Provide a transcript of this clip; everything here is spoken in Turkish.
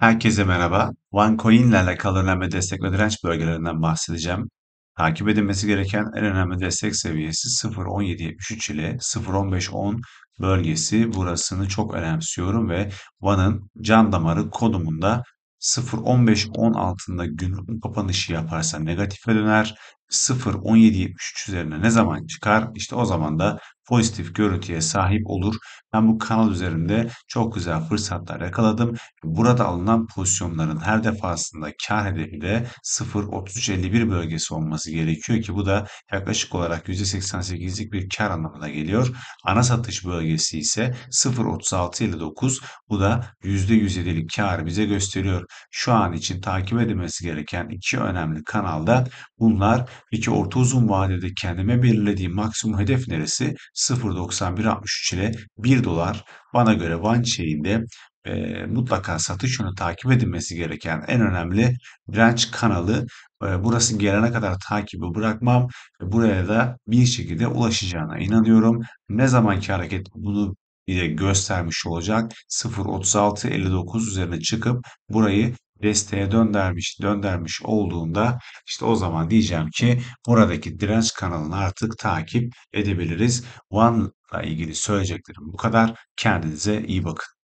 Herkese merhaba. OneCoin ile alakalı önemli destek ve direnç bölgelerinden bahsedeceğim. Takip edilmesi gereken en önemli destek seviyesi 0.1773 ile 0.1510 bölgesi. Burasını çok önemsiyorum ve Van'ın can damarı konumunda 0.1510 altında günün kapanışı yaparsa negatife döner. 0.1773 üzerine ne zaman çıkar? İşte o zaman da pozitif görüntüye sahip olur. Ben bu kanal üzerinde çok güzel fırsatlar yakaladım. Burada alınan pozisyonların her defasında kar hedefi de 0.3351 bölgesi olması gerekiyor ki bu da yaklaşık olarak %88'lik bir kar anlamına geliyor. Ana satış bölgesi ise 0.3659 bu da %107'lik kar bize gösteriyor. Şu an için takip edilmesi gereken iki önemli kanalda bunlar. Peki orta uzun vadede kendime belirlediğim maksimum hedef neresi? 0.9163 ile 1 dolar bana göre One Chain'de e, mutlaka satış yönü takip edilmesi gereken en önemli branch kanalı. E, burası gelene kadar takibi bırakmam ve buraya da bir şekilde ulaşacağına inanıyorum. Ne zamanki hareket bunu bir de göstermiş olacak. 0.3659 üzerine çıkıp burayı desteğe döndermiş döndermiş olduğunda işte o zaman diyeceğim ki buradaki direnç kanalını artık takip edebiliriz. One ile ilgili söyleyeceklerim bu kadar. Kendinize iyi bakın.